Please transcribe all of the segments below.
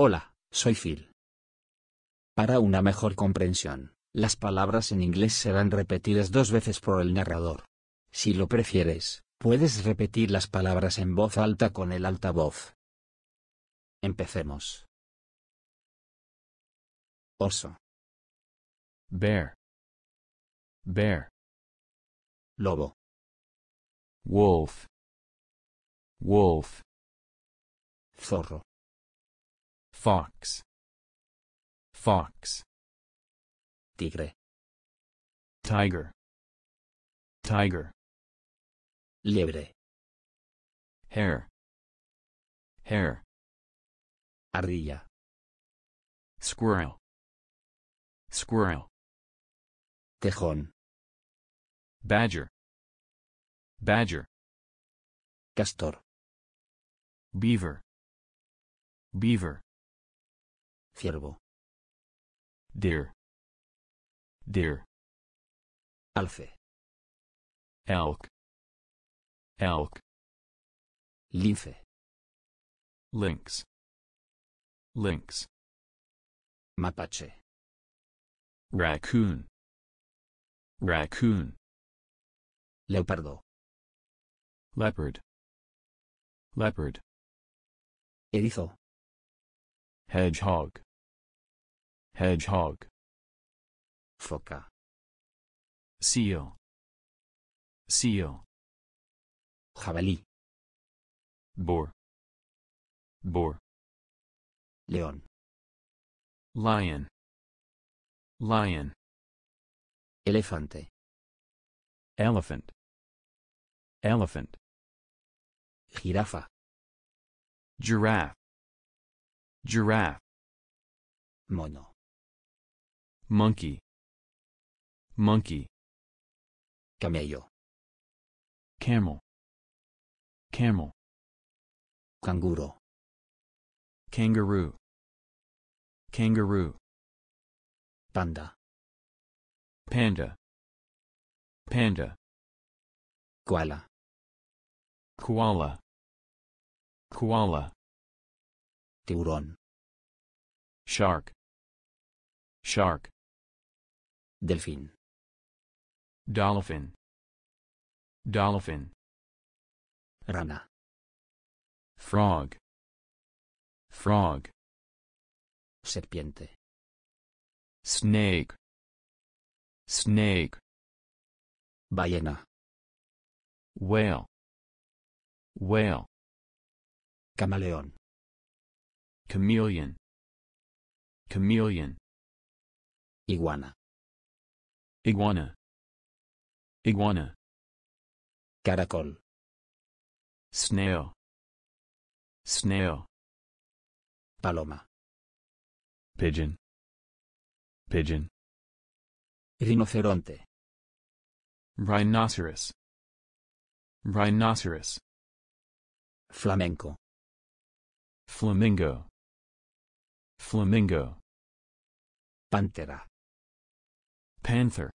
Hola, soy Phil. Para una mejor comprensión, las palabras en inglés serán repetidas dos veces por el narrador. Si lo prefieres, puedes repetir las palabras en voz alta con el altavoz. Empecemos. Oso. Bear. Bear. Lobo. Wolf. Wolf. Zorro. Fox. Fox. Tigre. Tiger. Tiger. Liebre. Hare. Hare. Ardilla. Squirrel. Squirrel. Tejón. Badger. Badger. Castor. Beaver. Beaver. Ciervo. Deer. Deer. Alce. Elk. Elk. Lince. Lynx. Lynx. Mapache. Raccoon. Raccoon. Leopardo. Leopard. Leopard. Erizo. Hedgehog. Hedgehog. Foca. Seal. Seal. Jabalí. Boar. Boar. León. Lion. Lion. Elefante. Elephant. Elephant. Jirafa. Giraffe. Giraffe. Mono monkey monkey camello camel camel canguro kangaroo kangaroo panda panda panda koala koala koala tiburón shark shark Delfín. Dolphin. Dolphin. Rana. Frog. Frog. Serpiente. Snake. Snake. Ballena. Whale. Whale. Camaleón. Chameleon. Chameleon. Iguana. Iguana. Iguana. Caracol. Snail. Snail. Paloma. Pigeon. Pigeon. Rinoceronte. Rhinoceros. Rhinoceros. Flamenco. Flamingo. Flamingo. Pantera. Panther.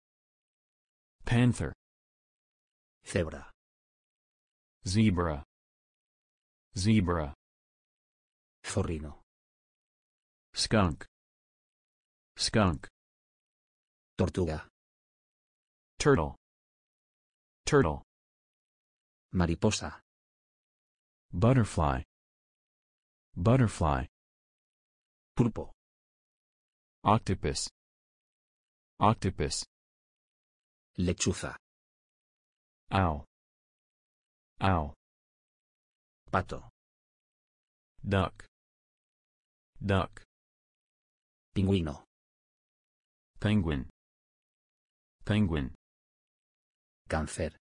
Panther. Zebra. Zebra. Zebra. Zorrino. Skunk. Skunk. Tortuga. Turtle. Turtle. Mariposa. Butterfly. Butterfly. Pulpo. Octopus. Octopus. Lechuza. Owl. Owl. Pato. Duck. Duck. Pingüino. Penguin. Penguin. Cáncer.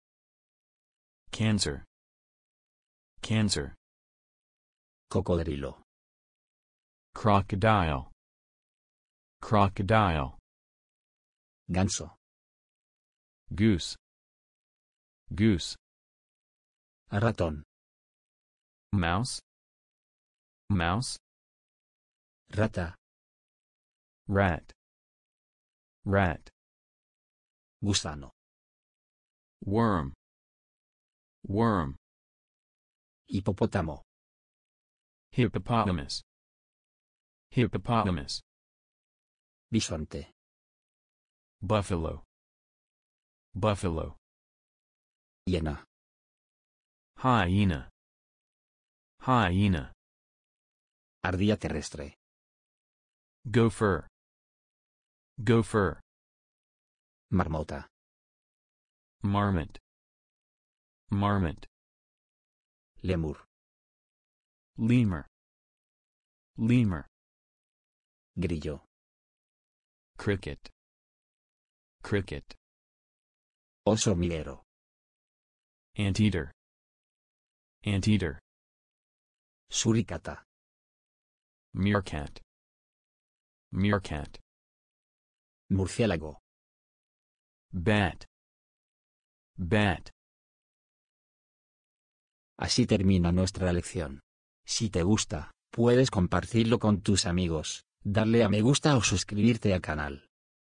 Cancer. Cancer. Cocodrilo. Crocodile. Crocodile ganso goose goose ratón mouse mouse rata rat rat gusano worm worm hipopótamo hippopotamus hippopotamus bisonte Buffalo. Buffalo. Hyena. Hyena. Hyena. Ardilla terrestre. Gopher. Gopher. Marmota. Marmot. Marmot. Lemur. Lemur. Lemur. Grillo. Cricket. Cricket. Oso Anteater. Anteater. Suricata. Meerkat. Meerkat. Murciélago. Bat. Bat. Así termina nuestra lección. Si te gusta, puedes compartirlo con tus amigos, darle a me gusta o suscribirte al canal.